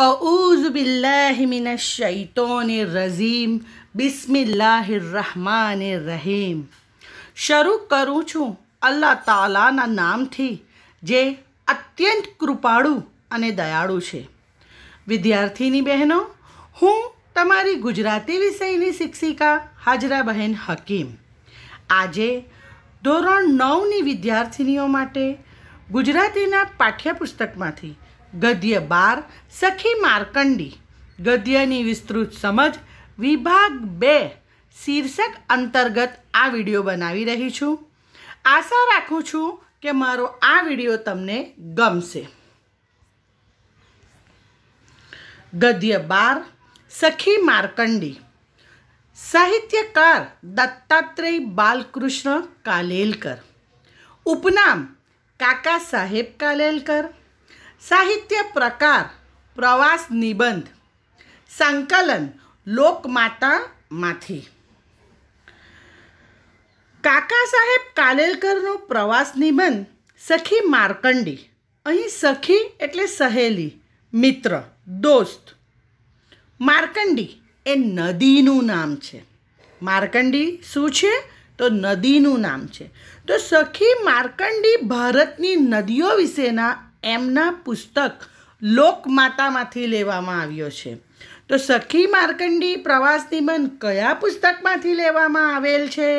અઉઝબિલ્લાહિમિનશૈતોનિરજીમ બિસ્મિલ્લાહિરરહમાન રહીમ શરૂ કરું છું અલ્લાહ તાલાના નામથી જે અત્યંત કૃપાળુ અને દયાળુ છે વિદ્યાર્થીની બહેનો હું તમારી ગુજરાતી વિષયની શિક્ષિકા હાજરા બહેન હકીમ આજે ધોરણ નવની વિદ્યાર્થીનીઓ માટે ગુજરાતીના પાઠ્યપુસ્તકમાંથી ગદ્ય બાર સખી માર્કંડી ગદ્યની વિસ્તૃત સમજ વિભાગ બે શીર્ષક અંતર્ગત આ વિડીયો બનાવી રહી છું આશા રાખું છું કે મારો આ વિડીયો તમને ગમશે ગદ્ય બાર સખી માર્કંડી સાહિત્યકાર દત્તાત્રેય બાલકૃષ્ણ કાલેલકર ઉપનામ કાકા સાહેબ કાલેલકર સાહિત્ય પ્રકાર પ્રવાસ નિબંધ સંકલન લોકમાતામાંથી કાકા સાહેબ કાલેલકરનો પ્રવાસ નિબંધ સખી માર્કંડી અહીં સખી એટલે સહેલી મિત્ર દોસ્ત માર્કંડી એ નદીનું નામ છે માર્કંડી શું છે તો નદીનું નામ છે તો સખી માર્કંડી ભારતની નદીઓ વિશેના એમના પુસ્તક લોકમાતામાંથી લેવામાં આવ્યો છે તો સખી માર્કંડી પ્રવાસ નિબંધ કયા પુસ્તકમાંથી લેવામાં આવેલ છે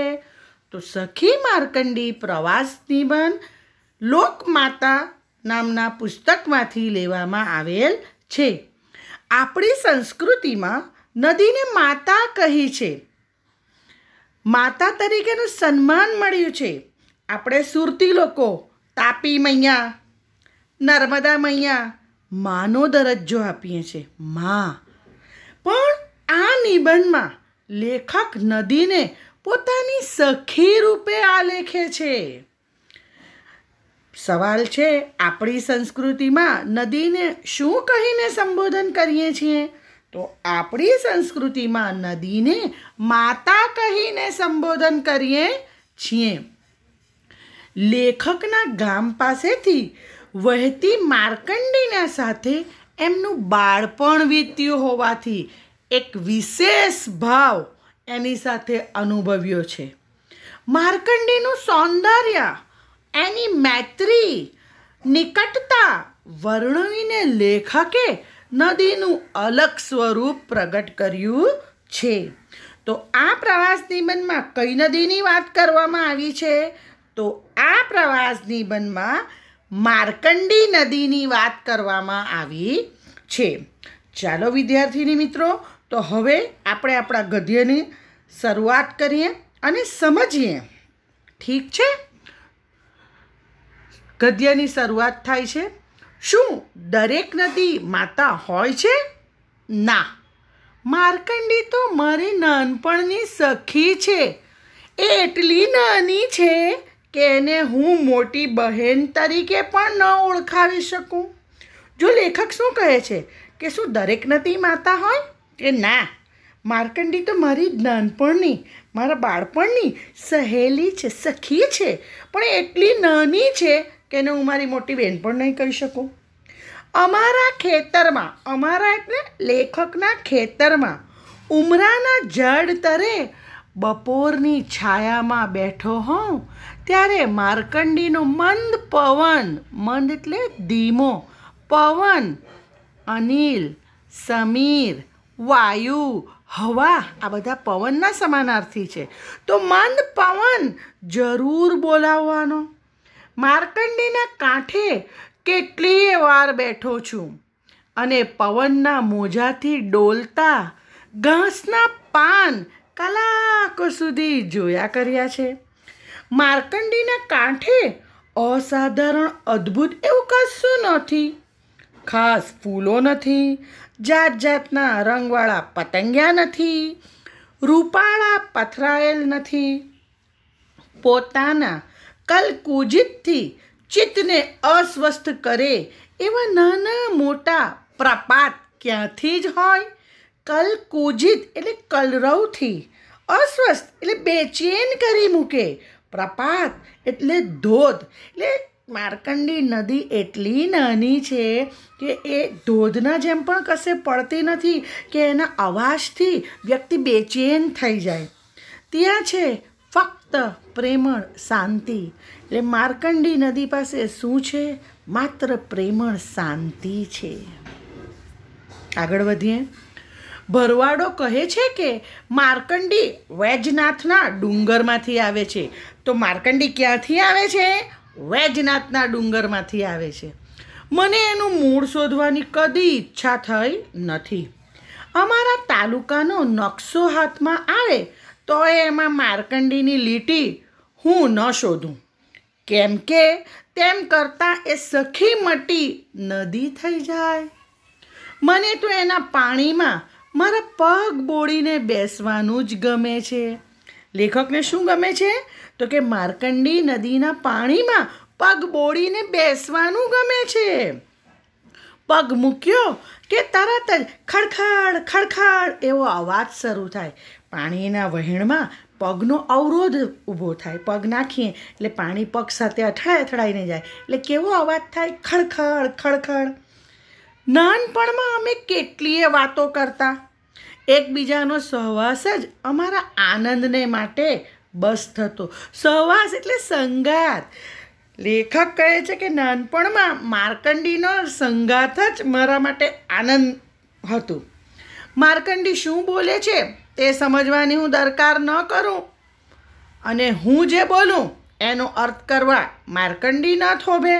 તો સખી માર્કંડી પ્રવાસ નિબંધ લોકમાતા નામના પુસ્તકમાંથી લેવામાં આવેલ છે આપણી સંસ્કૃતિમાં નદીને માતા કહી છે માતા તરીકેનું સન્માન મળ્યું છે આપણે સુરતી લોકો તાપી મૈયા નર્મદા મૈયા માનો દરજ્જો આપીએ છીએ મા પણ આ નિબંધમાં લેખક નદીને પોતાની સખી રૂપે આલેખે છે સવાલ છે આપણી સંસ્કૃતિમાં નદીને શું કહીને સંબોધન કરીએ છીએ તો આપણી સંસ્કૃતિમાં નદીને માતા કહીને સંબોધન કરીએ છીએ લેખકના ગામ પાસેથી વહેતી માર્કંડીના સાથે એમનું બાળપણ વીત્યું હોવાથી એક વિશેષ ભાવ એની સાથે અનુભવ્યો છે માર્કંડીનું સૌંદર્ય એની મૈત્રી નિકટતા વર્ણવીને લેખકે નદીનું અલગ સ્વરૂપ પ્રગટ કર્યું છે તો આ પ્રવાસ નિબંધમાં કઈ નદીની વાત કરવામાં આવી છે તો આ પ્રવાસ નિબંધમાં માર્કંડી નદીની વાત કરવામાં આવી છે ચાલો વિદ્યાર્થીની મિત્રો તો હવે આપણે આપણા ગદ્યની શરૂઆત કરીએ અને સમજીએ ઠીક છે ગદ્યની શરૂઆત થાય છે શું દરેક નદી માતા હોય છે ના માર્કંડી તો મારી નાનપણની સખી છે એ એટલી નાની છે કે એને હું મોટી બહેન તરીકે પણ ન ઓળખાવી શકું જો લેખક શું કહે છે કે શું દરેક નથી માતા હોય કે ના માર્કંડી તો મારી નાનપણની મારા બાળપણની સહેલી છે સખી છે પણ એટલી નાની છે કે એને હું મારી મોટી બહેન પણ નહીં કહી શકું અમારા ખેતરમાં અમારા એટલે લેખકના ખેતરમાં ઉમરાના ઝાડ તરે બપોરની છાયામાં બેઠો હોઉં ત્યારે માર્કંડીનો મંદ પવન મંદ એટલે ધીમો પવન અનિલ સમીર વાયુ હવા આ બધા પવનના સમાનાર્થી છે તો મંદ પવન જરૂર બોલાવવાનો માર્કંડીના કાંઠે કેટલીય વાર બેઠો છું અને પવનના મોજાથી ડોલતા ઘાસના પાન કલાકો સુધી જોયા કર્યા છે માર્કંડીના કાંઠે અસાધારણ અદ્ભુત એવું કશું નથી ખાસ ફૂલો નથી જાત જાતના રંગવાળા પતંગિયા નથી રૂપાળા પથરાયેલ નથી પોતાના કલકુજિતથી ચિત્તને અસ્વસ્થ કરે એવા નાના મોટા પ્રપાત ક્યાંથી જ હોય કલકુજિત એટલે કલરવથી અસ્વસ્થ એટલે બેચેન કરી મૂકે પ્રપાત એટલે ધોધ એટલે માર્કંડી નદી એટલી નાની છે કે એ ધોધના જેમ પણ કશે પડતી નથી કે એના અવાજથી વ્યક્તિ બેચેન થઈ જાય ત્યાં છે ફક્ત પ્રેમણ શાંતિ એટલે માર્કંડી નદી પાસે શું છે માત્ર પ્રેમણ શાંતિ છે આગળ વધીએ ભરવાડો કહે છે કે માર્કંડી વૈજનાથના ડુંગરમાંથી આવે છે તો માર્કંડી ક્યાંથી આવે છે વૈજનાથના ડુંગરમાંથી આવે છે મને એનું મૂળ શોધવાની કદી ઈચ્છા થઈ નથી અમારા તાલુકાનો નકશો હાથમાં આવે તો એમાં માર્કંડીની લીટી હું ન શોધું કેમ કે તેમ કરતાં એ સખી મટી નદી થઈ જાય મને તો એના પાણીમાં મારા પગ બોળીને બેસવાનું જ ગમે છે લેખકને શું ગમે છે તો કે માર્કંડી નદીના પાણીમાં પગ બોળીને બેસવાનું ગમે છે પગ મૂક્યો કે તરત જ ખડખડ ખડખડ એવો અવાજ શરૂ થાય પાણીના વહેણમાં પગનો અવરોધ ઊભો થાય પગ નાખીએ એટલે પાણી પગ સાથે અથડાય અથડાઈને જાય એટલે કેવો અવાજ થાય ખડખડ ખડખડ નાનપણમાં અમે કેટલીય વાતો કરતા એકબીજાનો સહવાસ જ અમારા આનંદને માટે બસ થતો સહવાસ એટલે સંગાત લેખક કહે છે કે નાનપણમાં માર્કંડીનો સંગાત જ મારા માટે આનંદ હતું માર્કંડી શું બોલે છે તે સમજવાની હું દરકાર ન કરું અને હું જે બોલું એનો અર્થ કરવા માર્કંડી ન થોભે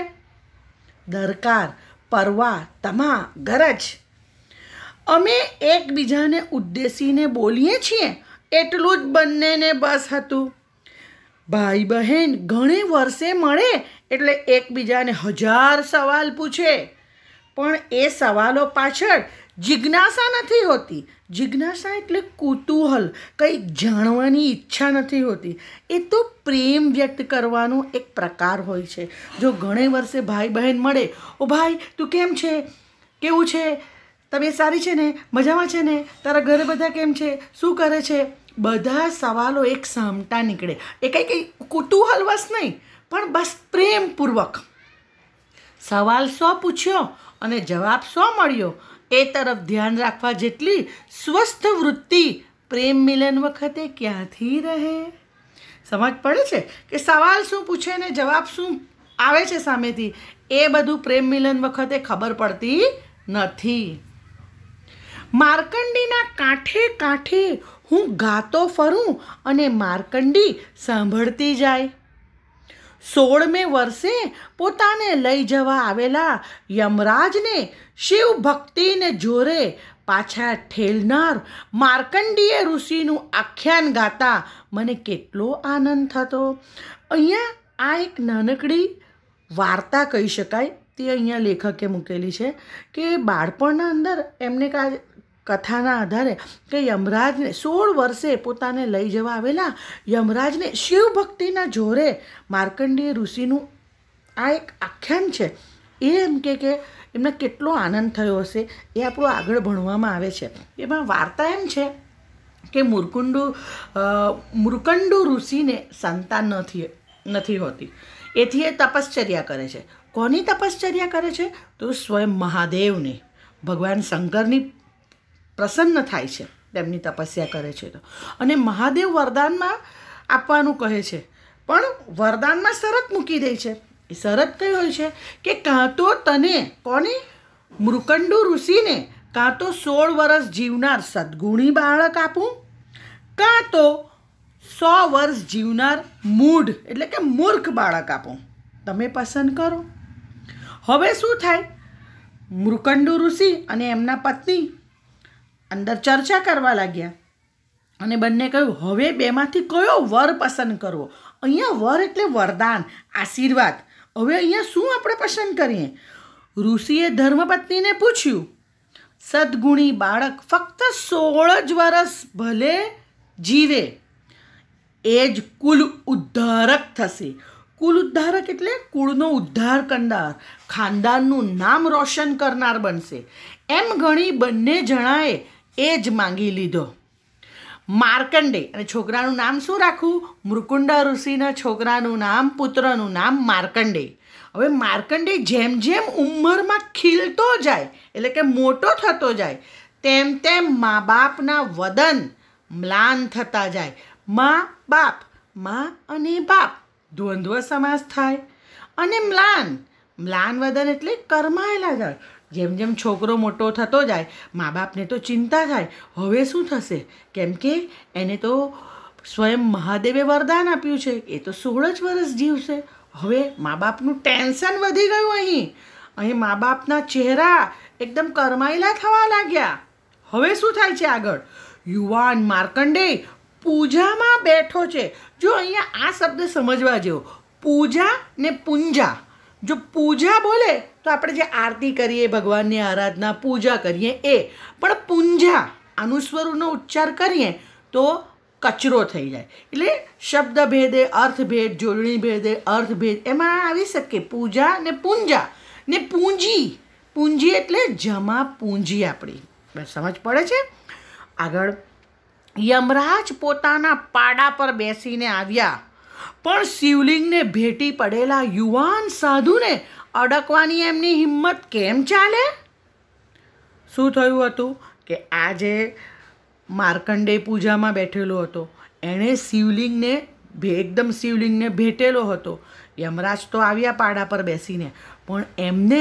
દરકાર પરવા તમા ગરજ અમે એકબીજાને ઉદ્દેશીને બોલીએ છીએ એટલું જ બંનેને બસ હતું ભાઈ બહેન ઘણે વર્ષે મળે એટલે એકબીજાને હજાર સવાલ પૂછે પણ એ સવાલો પાછળ જિજ્ઞાસા નથી હોતી જિજ્ઞાસા એટલે કુતૂહલ કંઈ જાણવાની ઈચ્છા નથી હોતી એ તો પ્રેમ વ્યક્ત કરવાનો એક પ્રકાર હોય છે જો ઘણે વર્ષે ભાઈ બહેન મળે ઓ ભાઈ તું કેમ છે કેવું છે તબિયત સારી છે ને મજામાં છે ને તારા ઘરે બધા કેમ છે શું કરે છે બધા સવાલો એક સમતા નીકળે એ કંઈ કંઈ કુતૂહલવશ નહીં પણ બસ પ્રેમપૂર્વક સવાલ શો પૂછ્યો અને જવાબ શો મળ્યો એ તરફ ધ્યાન રાખવા જેટલી સ્વસ્થ વૃત્તિ પ્રેમ મિલન વખતે ક્યાંથી રહે સમજ પડે છે કે સવાલ શું પૂછે ને જવાબ શું આવે છે સામેથી એ બધું પ્રેમ મિલન વખતે ખબર પડતી નથી માર્કંડીના કાંઠે કાંઠે હું ગાતો ફરું અને માર્કંડી સાંભળતી જાય સોળમે વર્ષે પોતાને લઈ જવા આવેલા યમરાજને શિવ ભક્તિને જોરે પાછા ઠેલનાર માર્કંડીય ઋષિનું આખ્યાન ગાતા મને કેટલો આનંદ થતો અહીંયા આ એક નાનકડી વાર્તા કહી શકાય તે અહીંયા લેખકે મૂકેલી છે કે બાળપણના અંદર એમને કાં કથાના આધારે કે યમરાજને સોળ વર્ષે પોતાને લઈ જવા આવેલા યમરાજને શિવ ભક્તિના જોરે માર્કંડીય ઋષિનું આ એક આખ્યાન છે એ એમ કે કે એમને કેટલો આનંદ થયો હશે એ આપણું આગળ ભણવામાં આવે છે એમાં વાર્તા એમ છે કે મુરકુંડુ મુરકંડુ ઋષિને સંતાન નથી નથી હોતી એથી એ તપશ્ચર્યા કરે છે કોની તપશ્ચર્યા કરે છે તો સ્વયં મહાદેવની ભગવાન શંકરની પ્રસન્ન થાય છે તેમની તપસ્યા કરે છે તો અને મહાદેવ વરદાનમાં આપવાનું કહે છે પણ વરદાનમાં શરત મૂકી દે છે એ શરત કઈ હોય છે કે કાં તો તને કોની મૃકંડુ ઋષિને કાં તો સોળ વર્ષ જીવનાર સદગુણી બાળક આપું કાં તો સો વર્ષ જીવનાર મૂઢ એટલે કે મૂર્ખ બાળક આપું તમે પસંદ કરો હવે શું થાય મૃકંડુ ઋષિ અને એમના પત્ની અંદર ચર્ચા કરવા લાગ્યા અને બંને કહ્યું હવે બેમાંથી કયો વર પસંદ કરવો અહીંયા વર એટલે વરદાન આશીર્વાદ હવે અહીંયા શું આપણે પસંદ કરીએ ઋષિએ ધર્મપત્નીને પૂછ્યું સદગુણી બાળક ફક્ત સોળ જ વર્ષ ભલે જીવે એ જ કુલ ઉદ્ધારક થશે કુલ ઉદ્ધારક એટલે કુળનો ઉદ્ધાર કરનાર ખાનદાનનું નામ રોશન કરનાર બનશે એમ ઘણી બંને જણાએ એ જ માંગી લીધો માર્કંડે અને છોકરાનું નામ શું રાખવું મૃકુંડા ઋષિના છોકરાનું નામ પુત્રનું નામ માર્કંડે હવે માર્કંડે જેમ જેમ ઉંમરમાં ખીલતો જાય એટલે કે મોટો થતો જાય તેમ તેમ મા બાપના વદન મ્લાન થતા જાય મા બાપ મા અને બાપ દ્વંદ્વ સમાસ થાય અને મ્લાન મ્લાન વદન એટલે કરમાયેલા જાય જેમ જેમ છોકરો મોટો થતો જાય મા બાપને તો ચિંતા થાય હવે શું થશે કેમ કે એને તો સ્વયં મહાદેવે વરદાન આપ્યું છે એ તો સોળ જ વર્ષ જીવશે હવે મા બાપનું ટેન્શન વધી ગયું અહીં અહીં મા બાપના ચહેરા એકદમ કરમાયેલા થવા લાગ્યા હવે શું થાય છે આગળ યુવાન માર્કંડેય પૂજામાં બેઠો છે જો અહીંયા આ શબ્દ સમજવા જેવો પૂજા ને પૂંજા જો પૂજા બોલે તો આપણે જે આરતી કરીએ ભગવાનની આરાધના પૂજા કરીએ એ પણ પૂંજા અનુસ્વરોનો ઉચ્ચાર કરીએ તો કચરો થઈ જાય એટલે શબ્દ ભેદે અર્થભેદ જોડણી ભેદે અર્થભેદ એમાં આવી શકે પૂજા ને પૂંજા ને પૂંજી પૂંજી એટલે જમા પૂંજી આપણી બસ સમજ પડે છે આગળ યમરાજ પોતાના પાડા પર બેસીને આવ્યા પણ શિવલિંગને ભેટી પડેલા યુવાન સાધુને અડકવાની એમની હિંમત કેમ ચાલે શું થયું હતું કે આજે માર્કંડે પૂજામાં બેઠેલો હતો એણે શિવલિંગને એકદમ શિવલિંગને ભેટેલો હતો યમરાજ તો આવ્યા પાડા પર બેસીને પણ એમને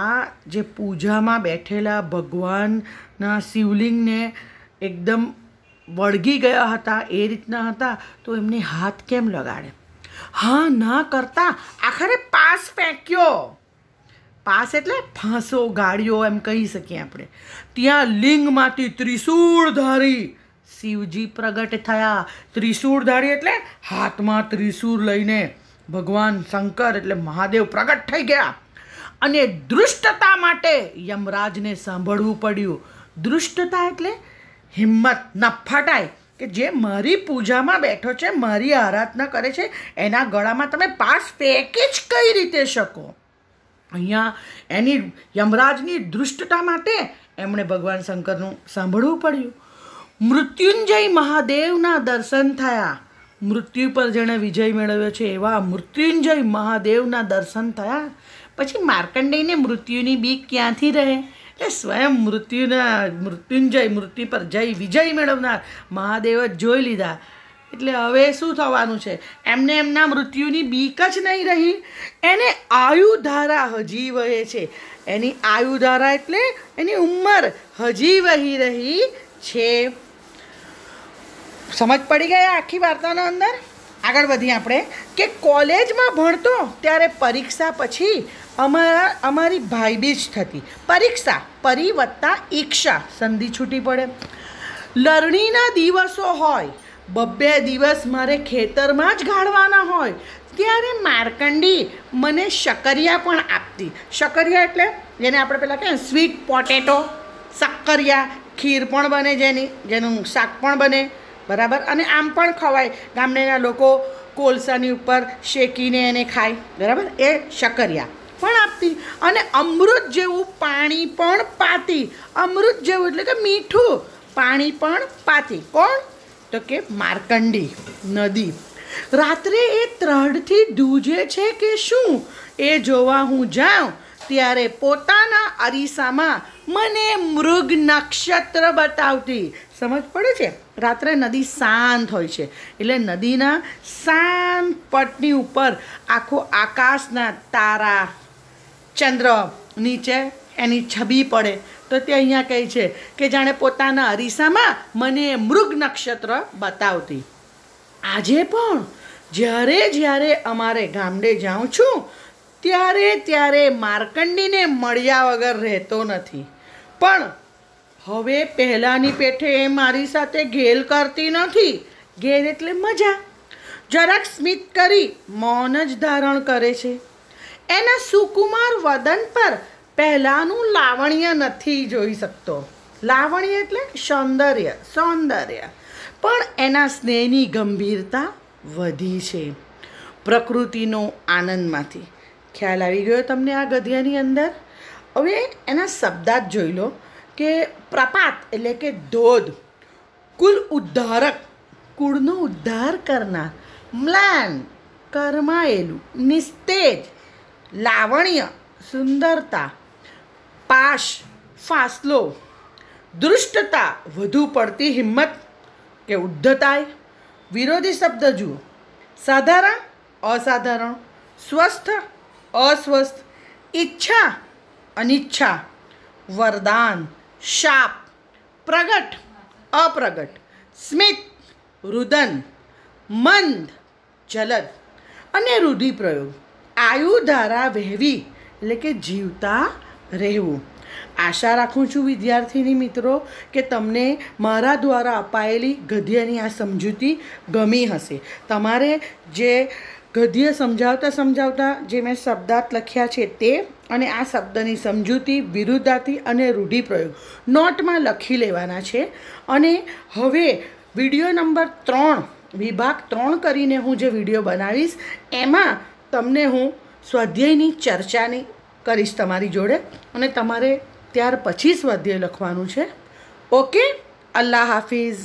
આ જે પૂજામાં બેઠેલા ભગવાનના શિવલિંગને એકદમ વળગી ગયા હતા એ રીતના હતા તો એમની હાથ કેમ લગાડે હા ના કરતા આખરે પાસ ફેંક્યો પાસ એટલે ફાંસો ગાળ્યો એમ કહી શકીએ આપણે ત્યાં લિંગમાંથી ત્રિશૂળધારી શિવજી પ્રગટ થયા ત્રિશૂળધારી એટલે હાથમાં ત્રિશૂળ લઈને ભગવાન શંકર એટલે મહાદેવ પ્રગટ થઈ ગયા અને દૃષ્ટતા માટે યમરાજને સાંભળવું પડ્યું દૃષ્ટતા એટલે હિંમત ન ફટાય કે જે મારી પૂજામાં બેઠો છે મારી આરાધના કરે છે એના ગળામાં તમે પાસ ફેંકી જ કઈ રીતે શકો અહીંયા એની યમરાજની દૃષ્ટતા માટે એમણે ભગવાન શંકરનું સાંભળવું પડ્યું મૃત્યુંજય મહાદેવના દર્શન થયા મૃત્યુ પર જેણે વિજય મેળવ્યો છે એવા મૃત્યુંજય મહાદેવના દર્શન થયા પછી માર્કંડેયને મૃત્યુની બીક ક્યાંથી રહે એ સ્વયં મૃત્યુના મૃત્યુંજય મૃત્યુ પર જય વિજય મેળવનાર મહાદેવ જ જોઈ લીધા એટલે હવે શું થવાનું છે એમને એમના મૃત્યુની બીક જ નહીં રહી એને આયુધારા હજી વહે છે એની આયુધારા એટલે એની ઉંમર હજી વહી રહી છે સમજ પડી ગયા આખી વાર્તાના અંદર આગળ વધીએ આપણે કે કોલેજમાં ભણતો ત્યારે પરીક્ષા પછી અમારા અમારી ભાઈબીજ થતી પરીક્ષા પરી વત્તા ઈક્ષા સંધિ છૂટી પડે લરણીના દિવસો હોય બબ્બે દિવસ મારે ખેતરમાં જ ગાળવાના હોય ત્યારે માર્કંડી મને શકરિયા પણ આપતી શકરિયા એટલે જેને આપણે પહેલાં કહે સ્વીટ પોટેટો શક્કરિયા ખીર પણ બને જેની જેનું શાક પણ બને બરાબર અને આમ પણ ખવાય ગામડેના લોકો કોલસાની ઉપર શેકીને એને ખાય બરાબર એ શકરિયા પણ આપતી અને અમૃત જેવું પાણી પણ પાતી અમૃત જેવું એટલે કે મીઠું પાણી પણ પાતી કોણ તો કે માર્કંડી નદી રાત્રે એ ત્રણથી ધૂજે છે કે શું એ જોવા હું જાઉં ત્યારે પોતાના અરીસામાં મને મૃગ નક્ષત્ર બતાવતી સમજ પડે છે રાત્રે નદી શાંત હોય છે એટલે નદીના શાંત પટની ઉપર આખો આકાશના તારા ચંદ્ર નીચે એની છબી પડે તો તે અહીંયા કહે છે કે જાણે પોતાના અરીસામાં મને મૃગ નક્ષત્ર બતાવતી આજે પણ જ્યારે જ્યારે અમારે ગામડે જાઉં છું ત્યારે ત્યારે માર્કંડીને મળ્યા વગર રહેતો નથી પણ હવે પહેલાંની પેઠે એ મારી સાથે ઘેલ કરતી નથી ઘેર એટલે મજા જરાક સ્મિત કરી મૌન જ ધારણ કરે છે એના સુકુમાર વદન પર પહેલાંનું લાવણ્ય નથી જોઈ શકતો લાવણ્ય એટલે સૌંદર્ય સૌંદર્ય પણ એના સ્નેહની ગંભીરતા વધી છે પ્રકૃતિનો આનંદમાંથી ખ્યાલ આવી ગયો તમને આ ગધિયાની અંદર હવે એના શબ્દા જ જોઈ લો કે પ્રપાત એટલે કે ધોધ કુલ ઉદ્ધારક કુળનો ઉદ્ધાર કરનાર મ્લાન કરમાયેલું નિસ્તેજ લાવણ્ય સુંદરતા પાશ ફાસલો દૃષ્ટતા વધુ પડતી હિંમત કે ઉદ્ધતાય વિરોધી શબ્દ જુઓ સાધારણ અસાધારણ સ્વસ્થ અસ્વસ્થ ઈચ્છા અનિચ્છા વરદાન શાપ પ્રગટ અપ્રગટ સ્મિત રુદન મંદ જલદ અને રૂઢિપ્રયોગ આયુ ધારા વહેવી એટલે કે જીવતા રહેવું આશા રાખું છું વિદ્યાર્થીની મિત્રો કે તમને મારા દ્વારા અપાયેલી ગદ્યની આ સમજૂતી ગમી હશે તમારે જે ગધ્ય સમજાવતા સમજાવતા જે મેં શબ્દાર્થ લખ્યા છે તે અને આ શબ્દની સમજૂતી વિરુદ્ધાતી અને રૂઢિપ્રયોગ નોટમાં લખી લેવાના છે અને હવે વિડીયો નંબર ત્રણ વિભાગ ત્રણ કરીને હું જે વિડીયો બનાવીશ એમાં તમને હું સ્વાધ્યાયની ચર્ચાની કરીશ તમારી જોડે અને તમારે ત્યાર પછી સ્વાધ્યાય લખવાનું છે ઓકે અલ્લાહ હાફિઝ